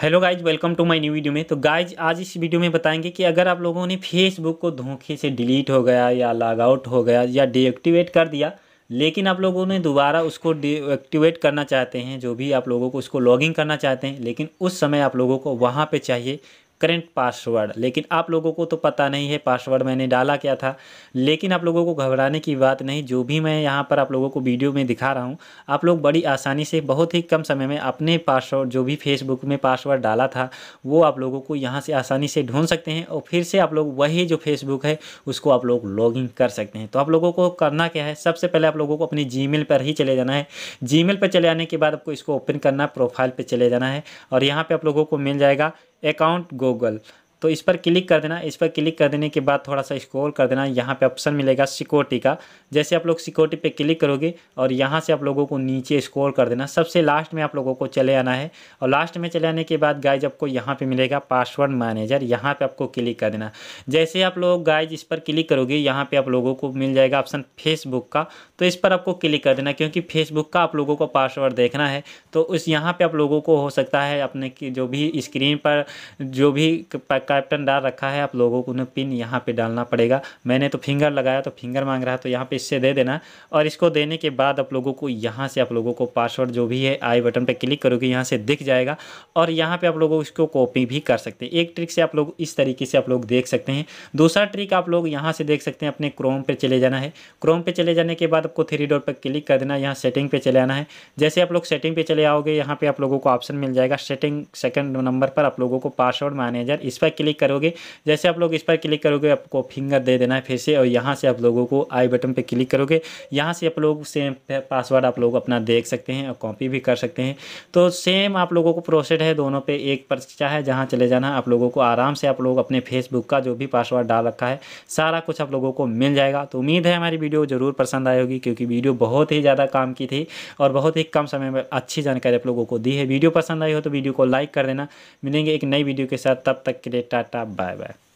hello guys welcome to my new video में तो guys आज इस वीडियो में बताएंगे कि अगर आप लोगों ने फेसबुक को धोखे से डिलीट हो गया या लॉग आउट हो गया या डीएक्टिवेट कर दिया लेकिन आप लोगों ने दोबारा उसको डीएक्टिवेट करना चाहते हैं जो भी आप लोगों को उसको लॉगिंग करना चाहते हैं लेकिन उस समय आप लोगों को वहाँ पर चाहिए करेंट पासवर्ड लेकिन आप लोगों को तो पता नहीं है पासवर्ड मैंने डाला क्या था लेकिन आप लोगों को घबराने की बात नहीं जो भी मैं यहाँ पर आप लोगों को वीडियो में दिखा रहा हूँ आप लोग बड़ी आसानी से बहुत ही कम समय में अपने पासवर्ड जो भी फेसबुक में पासवर्ड डाला था वो आप लोगों को यहाँ से आसानी से ढूंढ सकते हैं और फिर से आप लोग वही जो फेसबुक है उसको आप लोग इन कर सकते हैं तो आप लोगों को करना क्या है सबसे पहले आप लोगों को अपनी जी पर ही चले जाना है जी पर चले आने के बाद आपको इसको ओपन करना प्रोफाइल पर चले जाना है और यहाँ पर आप लोगों को मिल जाएगा अकाउंट गूगल तो इस पर क्लिक कर देना इस पर क्लिक कर देने के बाद थोड़ा सा स्क्रॉल कर देना यहाँ पे ऑप्शन मिलेगा सिक्योरिटी का जैसे आप लोग सिक्योरिटी पे क्लिक करोगे और यहाँ से आप लोगों को नीचे स्क्रॉल कर देना सबसे लास्ट में आप लोगों को चले आना है और लास्ट में चले आने के बाद गाइज आपको यहाँ पर मिलेगा पासवर्ड मैनेजर यहाँ पर आपको क्लिक कर देना जैसे आप लोग गाइज इस पर क्लिक करोगे यहाँ पर आप लोगों को मिल जाएगा ऑप्शन फेसबुक का तो इस पर आपको क्लिक कर देना क्योंकि फेसबुक का आप लोगों को पासवर्ड देखना है तो उस यहाँ पर आप लोगों को हो सकता है अपने जो भी स्क्रीन पर जो भी कैप्टन डाल रखा है आप लोगों को उन्हें पिन यहाँ पे डालना पड़ेगा मैंने तो फिंगर लगाया तो फिंगर मांग रहा है तो यहाँ पे इससे दे देना और इसको देने के बाद आप लोगों को यहाँ से आप लोगों को पासवर्ड जो भी है आई बटन पर क्लिक करोगे यहाँ से दिख जाएगा और यहाँ पर आप लोग इसको कॉपी भी कर सकते हैं एक ट्रिक से आप लोग इस तरीके से आप लोग देख सकते हैं दूसरा ट्रिक आप लोग यहाँ से देख सकते हैं अपने क्रोम पर चले जाना है क्रोम पर चले जाने के बाद आपको थ्री डॉट पर क्लिक कर देना यहाँ सेटिंग पर चले आना है जैसे आप लोग सेटिंग पर चले आओगे यहाँ पर आप लोगों को ऑप्शन मिल जाएगा सेटिंग सेकेंड नंबर पर आप लोगों को पासवर्ड मैनेजर इस पर क्लिक करोगे जैसे आप लोग इस पर क्लिक करोगे आपको फिंगर दे देना है फिर से और यहाँ से आप लोगों को आई बटन पर क्लिक करोगे यहाँ से आप लोग सेम पासवर्ड आप लोग अपना देख सकते हैं और कॉपी भी कर सकते हैं तो सेम आप लोगों को प्रोसेड है दोनों पर एक पर्चा है जहाँ चले जाना आप लोगों को आराम से आप लोग अपने फेसबुक का जो भी पासवर्ड डाल रखा है सारा कुछ आप लोगों को मिल जाएगा तो उम्मीद है हमारी वीडियो ज़रूर पसंद आई होगी क्योंकि वीडियो बहुत ही ज़्यादा काम की थी और बहुत ही कम समय में अच्छी जानकारी आप लोगों को दी है वीडियो पसंद आई हो तो वीडियो को लाइक कर देना मिलेंगे एक नई वीडियो के साथ तब तक के लिए टाटा बाय बाय